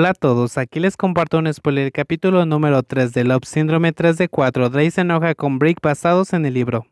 Hola a todos, aquí les comparto un spoiler del capítulo número 3 de Love Síndrome 3 de 4. Drey se enoja con Brick basados en el libro.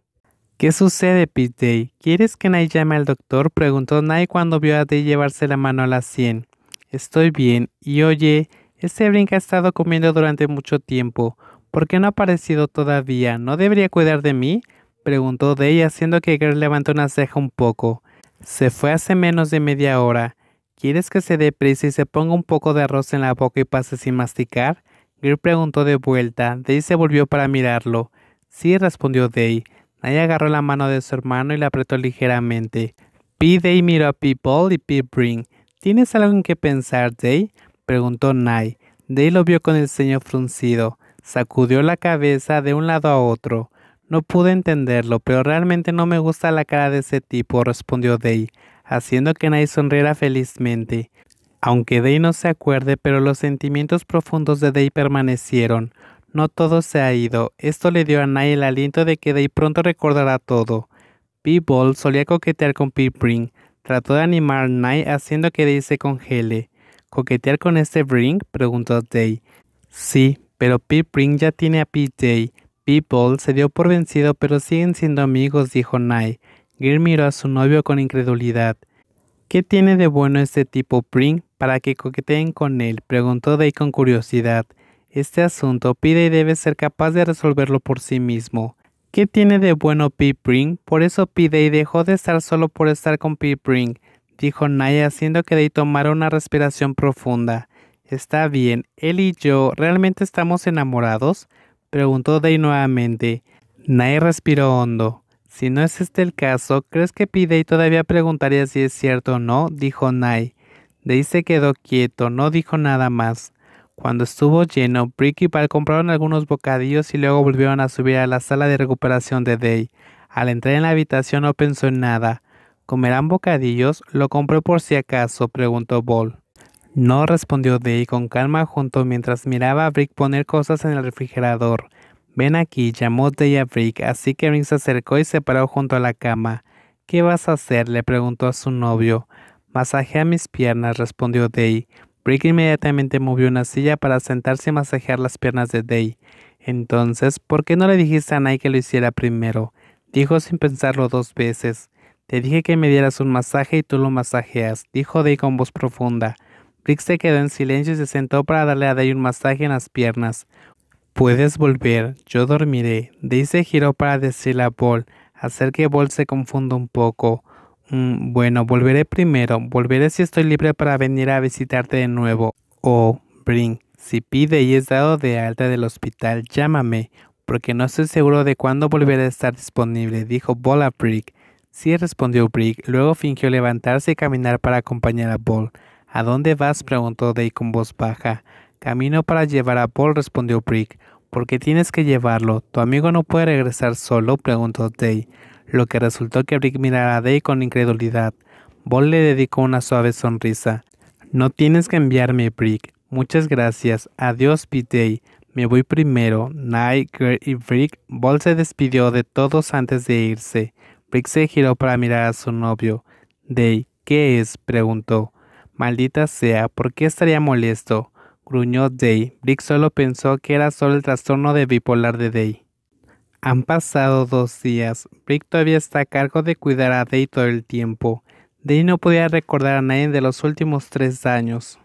¿Qué sucede, Pete Day? ¿Quieres que Nai llame al doctor? Preguntó Nai cuando vio a Day llevarse la mano a la sien. Estoy bien, y oye, este Brink ha estado comiendo durante mucho tiempo. ¿Por qué no ha aparecido todavía? ¿No debería cuidar de mí? Preguntó Day haciendo que Girl levantó una ceja un poco. Se fue hace menos de media hora. ¿Quieres que se dé prisa y se ponga un poco de arroz en la boca y pase sin masticar? Girl preguntó de vuelta. Day se volvió para mirarlo. Sí, respondió Day. Nye agarró la mano de su hermano y la apretó ligeramente. P. Day miró a P. Paul y P. Bring. ¿Tienes algo en qué pensar, Day? preguntó Nai. Day lo vio con el ceño fruncido. Sacudió la cabeza de un lado a otro. No pude entenderlo, pero realmente no me gusta la cara de ese tipo, respondió Day haciendo que Nai sonriera felizmente. Aunque Day no se acuerde, pero los sentimientos profundos de Day permanecieron. No todo se ha ido. Esto le dio a Nai el aliento de que Day pronto recordará todo. Peeble solía coquetear con Peepring. Trató de animar a Nai haciendo que Day se congele. ¿Coquetear con este Brink? preguntó Day. Sí, pero Peepring ya tiene a P-Day. Peeble se dio por vencido, pero siguen siendo amigos, dijo Nai. Gir miró a su novio con incredulidad. ¿Qué tiene de bueno este tipo Pring para que coqueteen con él? preguntó Day con curiosidad. Este asunto pide y debe ser capaz de resolverlo por sí mismo. ¿Qué tiene de bueno P. Pring? Por eso Pide y dejó de estar solo por estar con P. Pring, dijo Naya haciendo que Day tomara una respiración profunda. Está bien, él y yo, ¿realmente estamos enamorados? preguntó Day nuevamente. Naya respiró hondo. Si no es este el caso, ¿crees que pide y todavía preguntaría si es cierto o no? dijo Nai. Day se quedó quieto, no dijo nada más. Cuando estuvo lleno, Brick y Pal compraron algunos bocadillos y luego volvieron a subir a la sala de recuperación de Day. Al entrar en la habitación no pensó en nada. ¿Comerán bocadillos? Lo compró por si acaso, preguntó Ball. No respondió Day con calma junto mientras miraba a Brick poner cosas en el refrigerador. Ven aquí, llamó a Brick, así que Ring se acercó y se paró junto a la cama. ¿Qué vas a hacer? le preguntó a su novio. Masajea mis piernas, respondió Day. Brick inmediatamente movió una silla para sentarse y masajear las piernas de Day. Entonces, ¿por qué no le dijiste a Nike que lo hiciera primero? Dijo sin pensarlo dos veces. Te dije que me dieras un masaje y tú lo masajeas, dijo Day con voz profunda. Brick se quedó en silencio y se sentó para darle a Day un masaje en las piernas. Puedes volver, yo dormiré, dice giró para decirle a Bol, hacer que Bol se confunda un poco. Mm, bueno, volveré primero, volveré si estoy libre para venir a visitarte de nuevo. oh, Brink, si pide y es dado de alta del hospital, llámame, porque no estoy seguro de cuándo volveré a estar disponible, dijo Bol a Brink. Sí, respondió Brick, luego fingió levantarse y caminar para acompañar a Bol. ¿A dónde vas? preguntó Day con voz baja. Camino para llevar a Paul, respondió Brick. ¿Por qué tienes que llevarlo? ¿Tu amigo no puede regresar solo? preguntó Day, lo que resultó que Brick mirara a Day con incredulidad. Paul le dedicó una suave sonrisa. No tienes que enviarme, Brick. Muchas gracias. Adiós, Pete Day. Me voy primero. Night, Girl y Brick. Ball se despidió de todos antes de irse. Brick se giró para mirar a su novio. Day, ¿qué es? preguntó. Maldita sea, ¿por qué estaría molesto? gruñó Day. Brick solo pensó que era solo el trastorno de bipolar de Day. Han pasado dos días. Brick todavía está a cargo de cuidar a Day todo el tiempo. Day no podía recordar a nadie de los últimos tres años.